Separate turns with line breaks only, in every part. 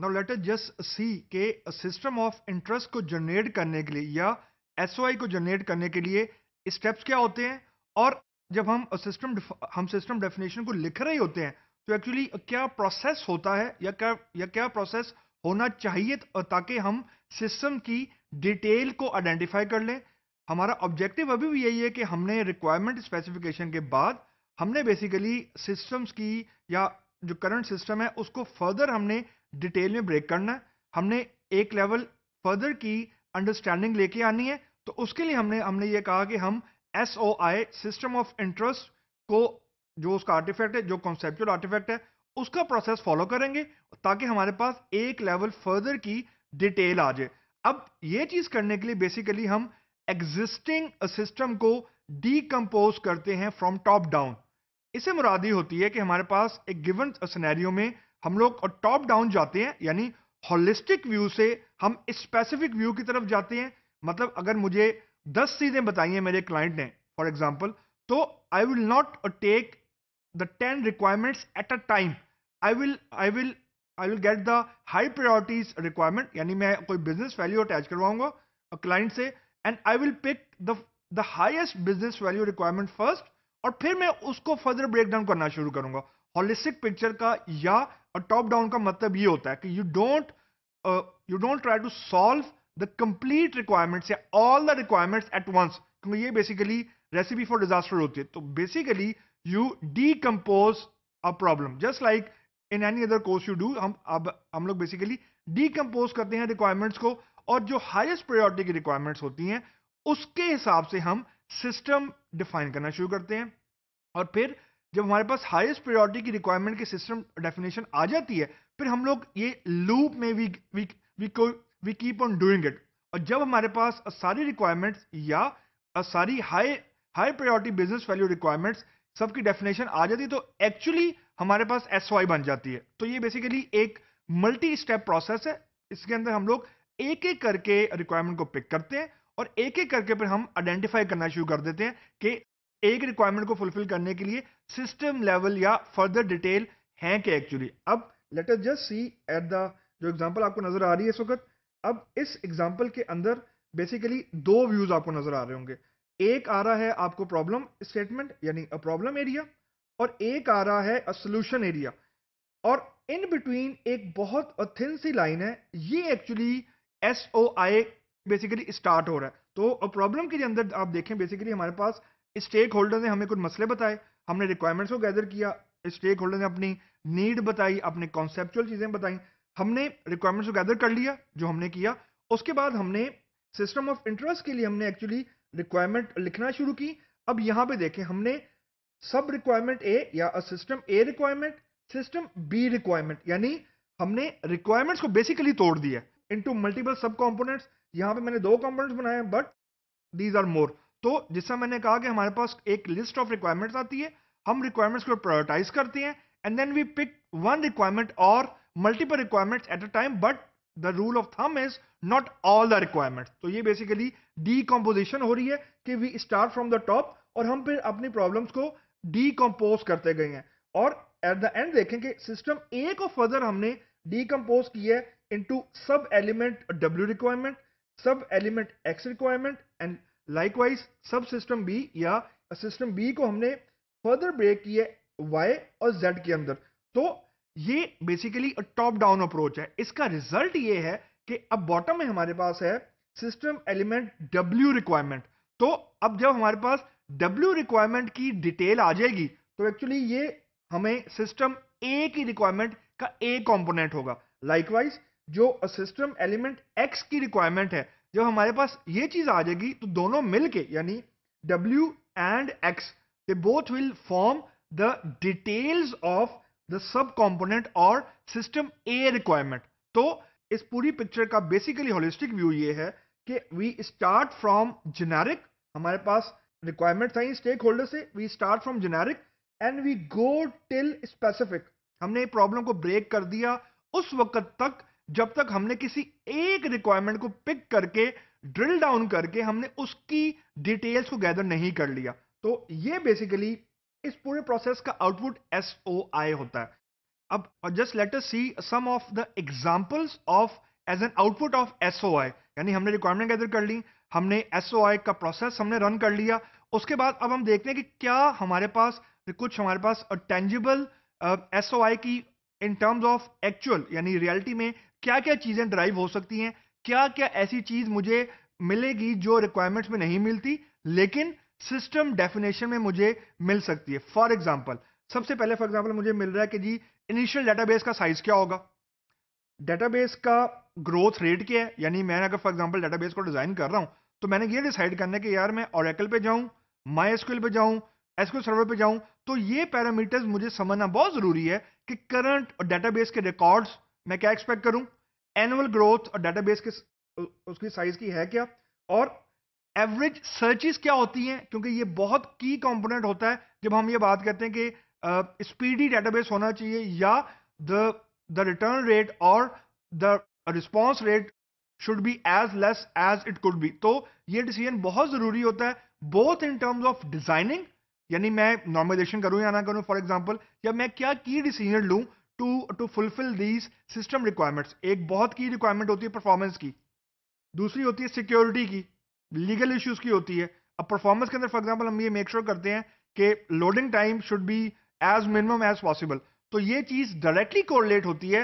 now let us just see के system of interest को generate करने के लिए या एस को जनरेट करने के लिए स्टेप्स क्या होते हैं और जब हम सिस्टम हम सिस्टम डेफिनेशन को लिख रहे होते हैं तो एक्चुअली क्या प्रोसेस होता है या क्या या क्या प्रोसेस होना चाहिए ताकि हम सिस्टम की डिटेल को आइडेंटिफाई कर लें हमारा ऑब्जेक्टिव अभी भी यही है कि हमने रिक्वायरमेंट स्पेसिफिकेशन के बाद हमने बेसिकली सिस्टम्स की या जो करंट सिस्टम है उसको फर्दर हमने डिटेल में ब्रेक करना है हमने एक लेवल फर्दर की अंडरस्टैंडिंग लेके आनी है तो उसके लिए हमने हमने ये कहा कि हम एस सिस्टम ऑफ इंटरेस्ट को जो उसका आर्टिफैक्ट है जो कॉन्सेप्चुअल आर्टिफैक्ट है उसका प्रोसेस फॉलो करेंगे ताकि हमारे पास एक लेवल फर्दर की डिटेल आ जाए अब ये चीज करने के लिए बेसिकली हम एग्जिस्टिंग सिस्टम को डीकम्पोज करते हैं फ्रॉम टॉप डाउन इसे मुरादी होती है कि हमारे पास एक गिवन सिनेरियो में हम लोग टॉप डाउन जाते हैं यानी होलिस्टिक व्यू से हम स्पेसिफिक व्यू की तरफ जाते हैं मतलब अगर मुझे दस चीजें बताई हैं मेरे क्लाइंट ने फॉर एग्जाम्पल तो I will not take the ten requirements at a time I will I will I will get the high priorities requirement यानी मैं कोई बिजनेस वैल्यू अटैच करवाऊंगा क्लाइंट से and I will pick the the highest business value requirement first और फिर मैं उसको further break down करना शुरू करूंगा होलिस्टिक पिक्चर का या और टॉप डाउन का मतलब ये होता है कि you don't you don't try to solve the complete requirements या all the requirements at once क्योंकि ये बेसिकली रेसिपी फॉर डिजास्टर होती है तो basically you decompose a problem just like in any other course you do हम अब हम लोग बेसिकली डीकम्पोज करते हैं रिक्वायरमेंट्स को और जो हाइस्ट प्रायोरिटी की रिक्वायरमेंट्स होती हैं उसके हिसाब से हम सिस्टम डिफाइन करना शुरू करते हैं और फिर जब हमारे पास हाईएस्ट प्रायोरिटी की रिक्वायरमेंट के सिस्टम डेफिनेशन आ जाती है फिर हम लोग ये लूप में we we we we keep on doing it और जब हमारे पास सारी रिक्वायरमेंट्स या सारी high high priority business value requirements सबकी डेफिनेशन आ जाती है तो एक्चुअली हमारे पास एस बन जाती है तो ये बेसिकली एक मल्टी स्टेप प्रोसेस है इसके अंदर हम लोग एक एक करके रिक्वायरमेंट को पिक करते हैं और एक एक करके फिर हम आइडेंटिफाई करना शुरू कर देते हैं कि एक रिक्वायरमेंट को फुलफिल करने के लिए सिस्टम लेवल या फर्दर डिटेल है क्या एक्चुअली अब let us just see at the जो एग्जांपल आपको नजर आ रही है इस वक्त अब इस एग्जांपल के अंदर बेसिकली दो व्यूज आपको नजर आ रहे होंगे एक आ रहा है आपको प्रॉब्लम स्टेटमेंट यानी अ प्रॉब्लम एरिया और एक आ रहा है अ सोल्यूशन एरिया और इन बिटवीन एक बहुत थिन सी लाइन है ये एक्चुअली एस बेसिकली स्टार्ट हो रहा है तो प्रॉब्लम के अंदर आप देखें बेसिकली हमारे पास स्टेक होल्डर ने हमें कुछ मसले बताए हमने रिक्वायरमेंट्स को गैदर किया स्टेक होल्डर ने अपनी नीड बताई अपने कॉन्सेप्चुअल चीज़ें बताई हमने रिक्वायरमेंट्स को गैदर कर लिया जो हमने किया उसके बाद हमने सिस्टम ऑफ इंटरेस्ट के लिए हमने एक्चुअली रिक्वायरमेंट लिखना शुरू की अब यहां पे देखें हमने सब रिक्वायरमेंट ए या system A requirement system B requirement यानी हमने रिक्वायरमेंट्स को बेसिकली तोड़ दिया इनटू मल्टीपल सब कंपोनेंट्स यहां पे मैंने दो कंपोनेंट्स बनाए बट दीज आर मोर तो जिसमें मैंने कहा कि हमारे पास एक लिस्ट ऑफ रिक्वायरमेंट्स आती है हम रिक्वायरमेंट्स को प्रायोरिटाइज करते हैं and then we pick one requirement और multiple requirements at a time but the rule of thumb is not all the requirements तो ये बेसिकली डीकम्पोजिशन हो रही है कि we start from the top और हम फिर अपनी प्रॉब्लम्स को डीकम्पोज करते गए हैं और एट द एंड देखें कि सिस्टम ए को फर्दर हमने डीकम्पोज किया है इंटू सब एलिमेंट डब्ल्यू रिक्वायरमेंट सब element X requirement and likewise सब सिस्टम बी या सिस्टम बी को हमने फर्दर ब्रेक किया वाई और जेड के अंदर तो ये बेसिकली टॉप डाउन अप्रोच है इसका रिजल्ट ये है कि अब बॉटम में हमारे पास है सिस्टम एलिमेंट डब्ल्यू रिक्वायरमेंट तो अब जब हमारे पास डब्ल्यू रिक्वायरमेंट की डिटेल आ जाएगी तो एक्चुअली ये हमें सिस्टम ए की रिक्वायरमेंट का ए कंपोनेंट होगा लाइकवाइज जो सिस्टम एलिमेंट एक्स की रिक्वायरमेंट है जब हमारे पास ये चीज आ जाएगी तो दोनों मिलके यानी W and X they both will form the details of the sub component और सिस्टम ए रिक्वायरमेंट तो इस पूरी पिक्चर का बेसिकली होलिस्टिक व्यू ये है कि वी स्टार्ट फ्रॉम जेनेरिक हमारे पास रिक्वायरमेंट था स्टेक होल्डर से we start from generic and we go till specific हमने प्रॉब्लम को ब्रेक कर दिया उस वक्त तक जब तक हमने किसी एक रिक्वायरमेंट को पिक करके ड्रिल डाउन करके हमने उसकी डिटेल्स को गैदर नहीं कर लिया तो ये बेसिकली इस पूरे प्रोसेस का आउटपुट एस होता है अब just let us see some of the examples of as an output of S यानी हमने रिक्वायरमेंट गैदर कर ली हमने एस का प्रोसेस हमने रन कर लिया उसके बाद अब हम देखते हैं कि क्या हमारे पास कुछ हमारे पास टेंजिबल एस uh, की इन टर्म्स ऑफ एक्चुअल यानी रियलिटी में क्या क्या चीज़ें ड्राइव हो सकती हैं क्या क्या ऐसी चीज़ मुझे मिलेगी जो रिक्वायरमेंट्स में नहीं मिलती लेकिन सिस्टम डेफिनेशन में मुझे मिल सकती है फॉर एग्जाम्पल सबसे पहले फॉर एग्जाम्पल मुझे मिल रहा है कि जी इनिशियल डेटाबेस का साइज क्या होगा डेटाबेस का ग्रोथ रेट क्या है यानी मैं अगर फॉर एग्जाम्पल डेटाबेस को डिज़ाइन कर रहा हूं तो मैंने ये डिसाइड करना है कि यार मैं ऑरकल पे जाऊँ माई एसक्यूएल पे जाऊं एसक्यूएल सर्वर पे जाऊं तो ये पैरामीटर्स मुझे समझना बहुत ज़रूरी है कि करंट डेटाबेस के रिकॉर्ड्स मैं क्या एक्सपेक्ट करूं एनुअल ग्रोथ और डेटाबेस के उसकी साइज की है क्या और एवरेज सर्चिस क्या होती हैं क्योंकि ये बहुत की कंपोनेंट होता है जब हम ये बात करते हैं कि स्पीडी uh, डेटाबेस होना चाहिए या द द रिटर्न रेट और the response rate should be as less as it could be तो ये डिसीजन बहुत जरूरी होता है both in terms of designing यानी मैं नॉर्मलाइजेशन करूं या ना करूं फॉर एग्जाम्पल या मैं क्या की डिसीजन लूँ to to fulfil these system requirements एक बहुत की रिक्वायरमेंट होती है परफॉर्मेंस की दूसरी होती है सिक्योरिटी की लीगल इश्यूज़ की होती है अब परफॉर्मेंस के अंदर फॉर एग्जांपल हम ये मेक श्योर sure करते हैं कि loading time should be as minimum as possible तो ये चीज़ डायरेक्टली कोरिलेट होती है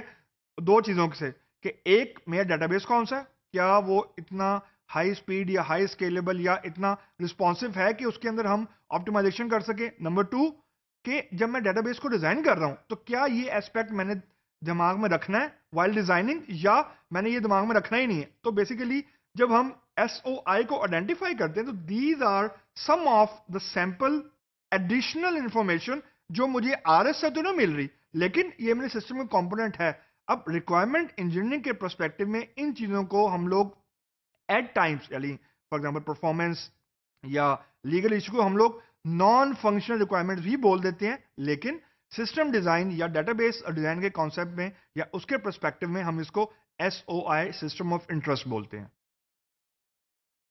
दो चीज़ों से कि एक मेरा डेटाबेस कौन सा है क्या वो इतना हाई स्पीड या हाई स्केलेबल या इतना रिस्पॉन्सिव है कि उसके अंदर हम ऑप्टिमाइजेशन कर सके नंबर टू कि जब मैं डेटाबेस को डिजाइन कर रहा हूं तो क्या ये एस्पेक्ट मैंने दिमाग में रखना है वाइल डिजाइनिंग या मैंने ये दिमाग में रखना ही नहीं है तो बेसिकली जब हम एस को आइडेंटिफाई करते हैं तो these are some of the sample additional information जो मुझे आर से तो नहीं मिल रही लेकिन ये मेरे सिस्टम में कॉम्पोनेंट है अब रिक्वायरमेंट इंजीनियरिंग के परस्पेक्टिव में इन चीज़ों को हम लोग एट टाइम्स यानी फॉर एग्जाम्पल परफॉर्मेंस या लीगल इश्यू को हम लोग नॉन फंक्शनल रिक्वायरमेंट भी बोल देते हैं लेकिन सिस्टम डिजाइन या डेटाबेस डिजाइन के कॉन्सेप्ट में या उसके परस्पेक्टिव में हम इसको एस सिस्टम ऑफ इंटरेस्ट बोलते हैं